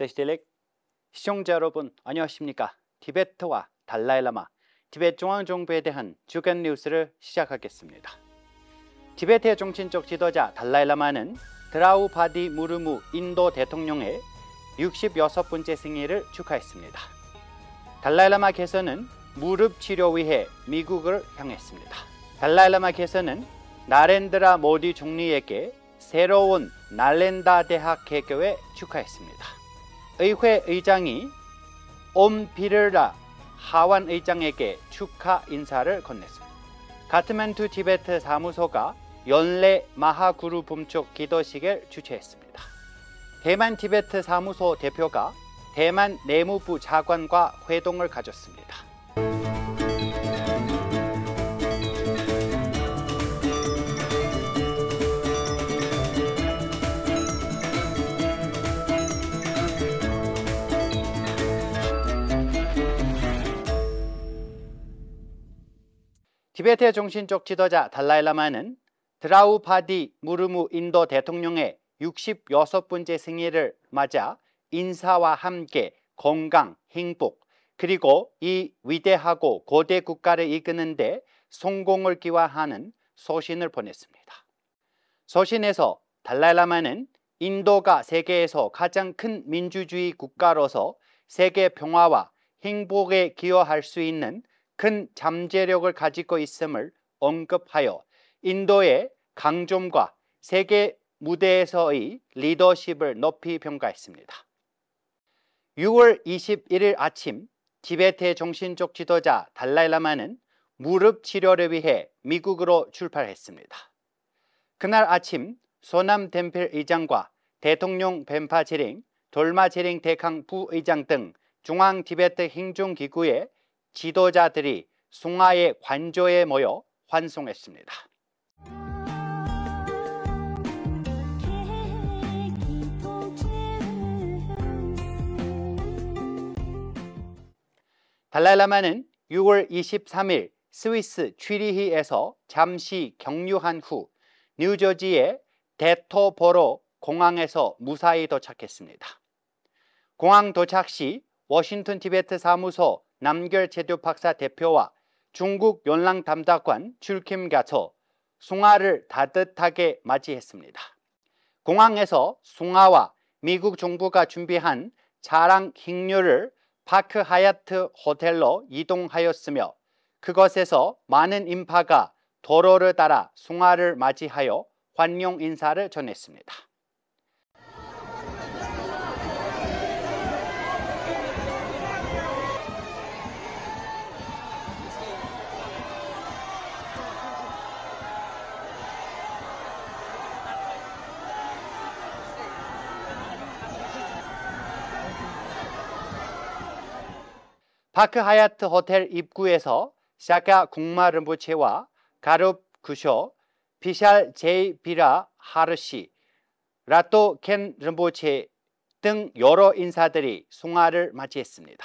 제시딜렉 시청자 여러분 안녕하십니까 티베트와 달라이라마 티베트 중앙정부에 대한 주간 뉴스를 시작하겠습니다 티베트의 정신적 지도자 달라이라마는 드라우바디 무르무 인도 대통령의 66번째 생일을 축하했습니다 달라이라마께서는 무릎 치료 위해 미국을 향했습니다 달라이라마께서는 나렌드라 모디 총리에게 새로운 날렌다 대학 개교에 축하했습니다 의회 의장이 옴비르라 하완 의장에게 축하 인사를 건넸습니다. 가트만두 티베트 사무소가 연례 마하구루 봄축 기도식을 주최했습니다. 대만 티베트 사무소 대표가 대만 내무부 차관과 회동을 가졌습니다. 티베트의 정신적 지도자 달라이라마는 드라우파디 무르무 인도 대통령의 66번째 생일을 맞아 인사와 함께 건강, 행복, 그리고 이 위대하고 고대 국가를 이끄는데 성공을 기화하는 소신을 보냈습니다. 소신에서 달라이라마는 인도가 세계에서 가장 큰 민주주의 국가로서 세계 평화와 행복에 기여할 수 있는 큰 잠재력을 가지고 있음을 언급하여 인도의 강점과 세계 무대에서의 리더십을 높이 평가했습니다. 6월 21일 아침 티베트의 정신적 지도자 달라이라마는 무릎 치료를 위해 미국으로 출발했습니다. 그날 아침 소남 덴필 의장과 대통령 뱀파 지링, 돌마 지링 대강 부의장 등 중앙 티베트 행정기구의 지도자들이 송하의 관조에 모여 환송했습니다. 달라이라마는 6월 23일 스위스 취리히에서 잠시 경유한 후 뉴저지의 데토보로 공항에서 무사히 도착했습니다. 공항 도착 시 워싱턴 티베트 사무소 남결 제도 박사 대표와 중국 연랑 담당관 출킴 가서 송아를 따뜻하게 맞이했습니다. 공항에서 송아와 미국 정부가 준비한 자랑 행렬을 파크 하얏트 호텔로 이동하였으며 그것에서 많은 인파가 도로를 따라 송아를 맞이하여 환영 인사를 전했습니다. 파크 하얏트 호텔 입구에서 샤카 국마 르부체와 가룹 구쇼, 피샬 제이 비라 하르시, 라또 켄르부체등 여러 인사들이 송화를 맞이했습니다.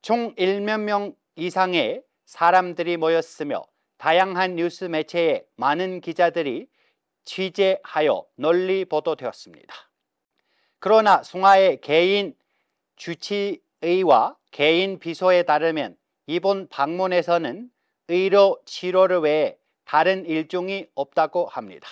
총1만명 이상의 사람들이 모였으며 다양한 뉴스 매체에 많은 기자들이 취재하여 널리 보도되었습니다. 그러나 송화의 개인 주치 의와 개인 비소에 따르면 이번 방문에서는 의료 치료를 외에 다른 일종이 없다고 합니다.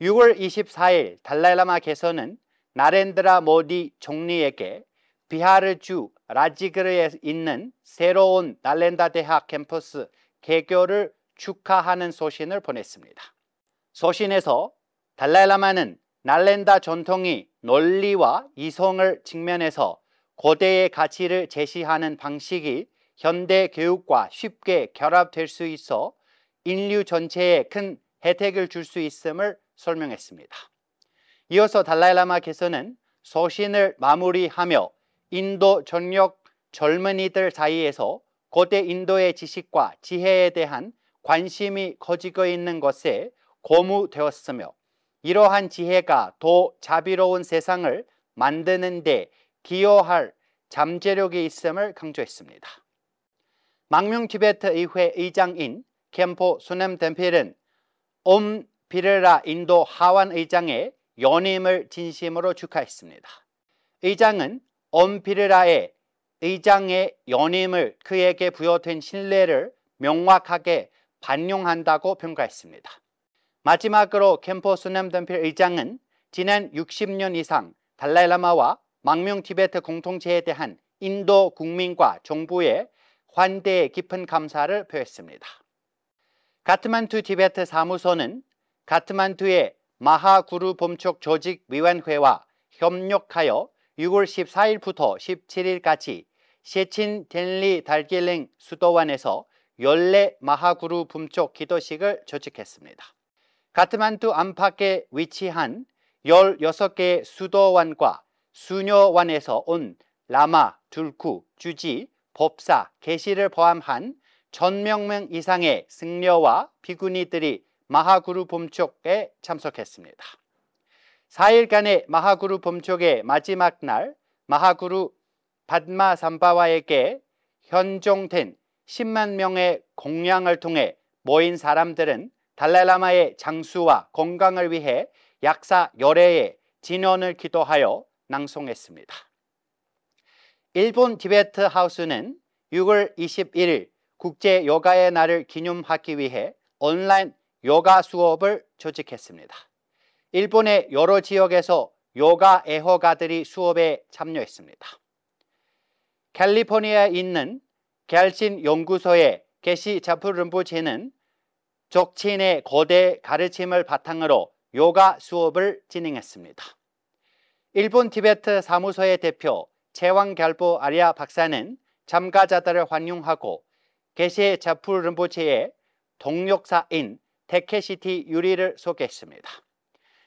6월 24일 달라이라마 개선은 나렌드라 모디 총리에게 비하르주 라지그르에 있는 새로운 날렌다 대학 캠퍼스 개교를 축하하는 소신을 보냈습니다. 소신에서 달라이라마는 날렌다 전통이 논리와 이성을 직면해서 고대의 가치를 제시하는 방식이 현대 교육과 쉽게 결합될 수 있어 인류 전체에 큰 혜택을 줄 수 있음을 설명했습니다. 이어서 달라이라마께서는 소신을 마무리하며 인도 전역 젊은이들 사이에서 고대 인도의 지식과 지혜에 대한 관심이 커지고 있는 것에 고무되었으며 이러한 지혜가 더 자비로운 세상을 만드는 데 기여할 잠재력이 있음을 강조했습니다. 망명 티베트 의회 의장인 캠포 수냄 덴필은 옴 비르라 인도 하완 의장의 연임을 진심으로 축하했습니다. 의장은 옴 비르라의 의장의 연임을 그에게 부여된 신뢰를 명확하게 반영한다고 평가했습니다. 마지막으로 캠포 수냄 덴필 의장은 지난 60년 이상 달라이라마와 망명 티베트 공통체에 대한 인도 국민과 정부의 환대에 깊은 감사를 표했습니다. 가트만두 티베트 사무소는 가트만두의 마하구루 범촉 조직 위원회와 협력하여 6월 14일부터 17일까지 시친 델리 달길랭 수도원에서 연례 마하구루 범촉 기도식을 조직했습니다. 가트만두 안팎에 위치한 16개의 수도원과 수녀원에서 온 라마, 둘쿠, 주지, 법사, 계시를 포함한 전명명 이상의 승려와 비구니들이 마하구루 봄촉에 참석했습니다. 4일간의 마하구루 범촉의 마지막 날 마하구루 받마삼바와에게 현종된 10만 명의 공양을 통해 모인 사람들은 달라이라마의 장수와 건강을 위해 약사 열애의 진원을 기도하여 낭송했습니다. 일본 디베트 하우스는 6월 21일 국제 요가의 날을 기념하기 위해 온라인 요가 수업을 조직했습니다. 일본의 여러 지역에서 요가 애호가들이 수업에 참여했습니다. 캘리포니아에 있는 갤신 연구소의 게시 자프 름보체는 족친의 거대 가르침을 바탕으로 요가 수업을 진행했습니다. 일본 티베트 사무소의 대표 제왕 결보 아리아 박사는 참가자들을 환영하고 게시 의 자풀 른보체의 동역사인 테케시티 유리를 소개했습니다.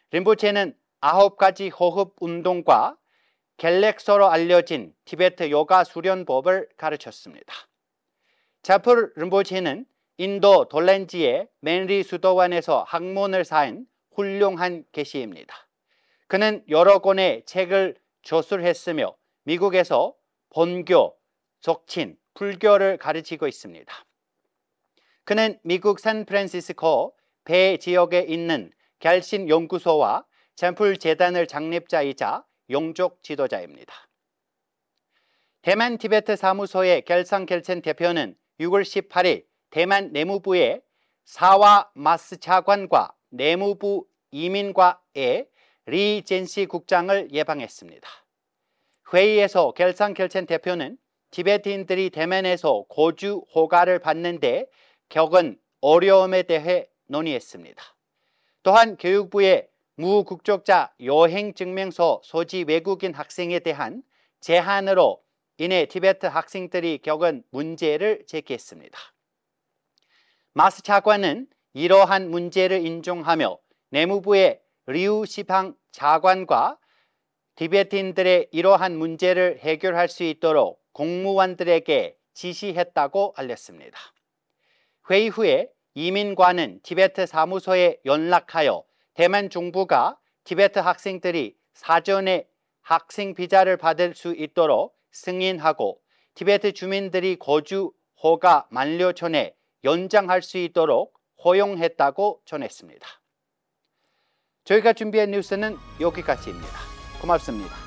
린보체는 아홉 가지 호흡 운동과 갤렉서로 알려진 티베트 요가 수련법을 가르쳤습니다. 자풀 른보체는 인도 돌렌지의 맨리 수도원에서 학문을 사인 훌륭한 계시입니다. 그는 여러 권의 책을 저술했으며 미국에서 본교, 속친 불교를 가르치고 있습니다. 그는 미국 샌프란시스코 배 지역에 있는 결신 연구소와 젠플 재단을 장립자이자 용족 지도자입니다. 대만 티베트 사무소의 결상결첸 대표는 6월 18일 대만 내무부의 사와 마스 차관과 내무부 이민과의 리 젠시 국장을 예방했습니다. 회의에서 결상결첸 대표는 티베트인들이 대면에서 고주 호가를 받는데 격은 어려움에 대해 논의했습니다. 또한 교육부의 무국적자 여행증명서 소지 외국인 학생에 대한 제한으로 이내 티베트 학생들이 겪은 문제를 제기했습니다. 마스 차관은 이러한 문제를 인정하며 내무부에 리우시방 자관과 티베트인들의 이러한 문제를 해결할 수 있도록 공무원들에게 지시했다고 알렸습니다. 회의 후에 이민관은 티베트 사무소에 연락하여 대만 정부가 티베트 학생들이 사전에 학생 비자를 받을 수 있도록 승인하고 티베트 주민들이 거주 허가 만료 전에 연장할 수 있도록 허용했다고 전했습니다. 저희가 준비한 뉴스는 여기까지입니다. 고맙습니다.